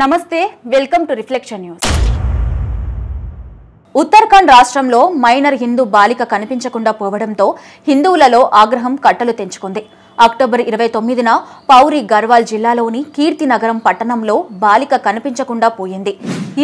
నమస్తే welcome to reflection news Uttarakhand రాష్ట్రంలో minor Hindu బాలిక కనిపించకుండా పోవడంతో హిందువులలో ఆగ్రహం కట్టలు తెంచుకుంది అక్టోబర్ ఇరవై తొమ్మిదిన పౌరి గర్వాల్ జిల్లాలోని కీర్తినగరం పట్టణంలో బాలిక కనిపించకుండా పోయింది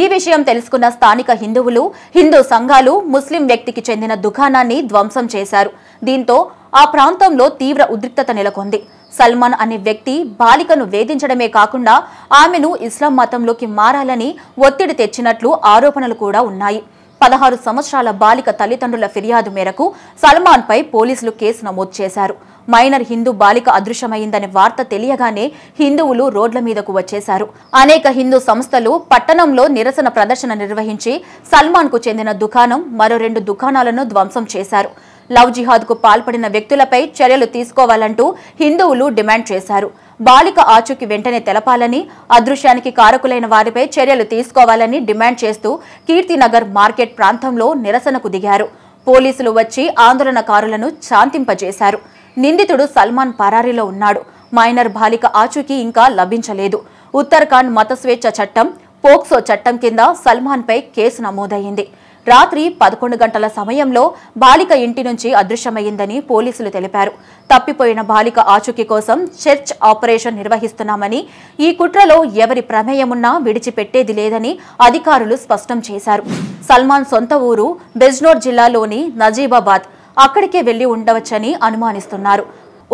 ఈ విషయం తెలుసుకున్న స్థానిక హిందువులు హిందూ సంఘాలు ముస్లిం వ్యక్తికి చెందిన దుకాణాన్ని ధ్వంసం చేశారు దీంతో ఆ ప్రాంతంలో తీవ్ర ఉద్రిక్తత నెలకొంది సల్మాన్ అనే వ్యక్తి బాలికను వేధించడమే కాకుండా ఆమెను ఇస్లాం మతంలోకి మారాలని ఒత్తిడి తెచ్చినట్లు ఆరోపణలు కూడా ఉన్నాయి పదహారు సంవత్సరాల బాలిక తల్లిదండ్రుల ఫిర్యాదు మేరకు సల్మాన్పై పోలీసులు కేసు నమోదు చేశారు మైనర్ హిందూ బాలిక అదృశ్యమైందనే వార్త తెలియగానే హిందువులు రోడ్ల మీదకు వచ్చేశారు అనేక హిందూ సంస్థలు పట్టణంలో నిరసన ప్రదర్శన నిర్వహించి సల్మాన్కు చెందిన దుకాణం మరో రెండు దుకాణాలను ధ్వంసం చేశారు లవ్ జిహాద్కు పాల్పడిన వ్యక్తులపై చర్యలు తీసుకోవాలంటూ హిందువులు డిమాండ్ చేశారు బాలిక ఆచూకి వెంటనే తెలపాలని అదృశ్యానికి కారకులైన వారిపై చర్యలు తీసుకోవాలని డిమాండ్ చేస్తూ కీర్తినగర్ మార్కెట్ ప్రాంతంలో నిరసనకు దిగారు పోలీసులు వచ్చి ఆందోళనకారులను శాంతింపజేశారు నిందితుడు సల్మాన్ పరారీలో ఉన్నాడు మైనర్ బాలిక ఆచూకీ ఇంకా లభించలేదు ఉత్తరాఖండ్ మత స్వేచ్ఛ చట్టం పోక్సో చట్టం కింద సల్మాన్పై కేసు నమోదయ్యింది రాత్రి పదకొండు గంటల సమయంలో బాలిక ఇంటి నుంచి అదృశ్యమైందని పోలీసులు తెలిపారు తప్పిపోయిన బాలిక ఆచూకీ కోసం సెర్చ్ ఆపరేషన్ నిర్వహిస్తున్నామని ఈ కుట్రలో ఎవరి ప్రమేయమున్నా విడిచిపెట్టేది లేదని అధికారులు స్పష్టం చేశారు సల్మాన్ సొంత ఊరు బెజ్నోర్ జిల్లాలోని నజీబాబాద్ అక్కడికే వెళ్లి ఉండవచ్చని అనుమానిస్తున్నారు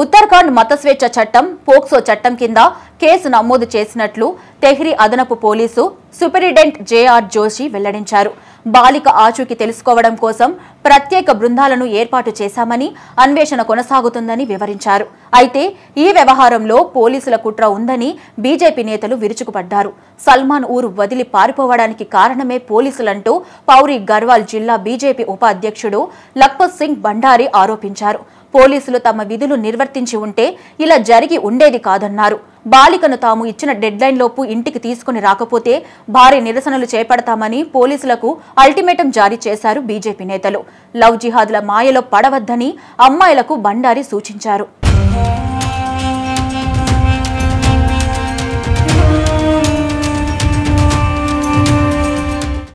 ఉత్తరాఖండ్ మత స్వేచ్ఛ చట్టం పోక్సో చట్టం కింద కేసు నమోదు చేసినట్లు తెహ్రీ అదనపు పోలీసు సూపరింటెండెంట్ జేఆర్ జోషి వెల్లడించారు బాలిక ఆచూకీ తెలుసుకోవడం కోసం ప్రత్యేక బృందాలను ఏర్పాటు చేశామని అన్వేషణ కొనసాగుతుందని వివరించారు అయితే ఈ వ్యవహారంలో పోలీసుల కుట్ర ఉందని బీజేపీ నేతలు విరుచుకుపడ్డారు సల్మాన్ ఊరు వదిలి పారిపోవడానికి కారణమే పోలీసులంటూ పౌరి గర్వాల్ జిల్లా బీజేపీ ఉపాధ్యక్షుడు లక్పత్ సింగ్ భండారి ఆరోపించారు పోలీసులు తమ విధులు నిర్వర్తించి ఉంటే ఇలా జరిగి ఉండేది కాదన్నారు బాలికను తాము ఇచ్చిన డెడ్లైన్ లోపు ఇంటికి తీసుకుని రాకపోతే భారీ నిరసనలు చేపడతామని పోలీసులకు అల్టిమేటం జారీ చేశారు బీజేపీ నేతలు లవ్ జిహాదుల మాయలో పడవద్దని అమ్మాయిలకు బండారి సూచించారు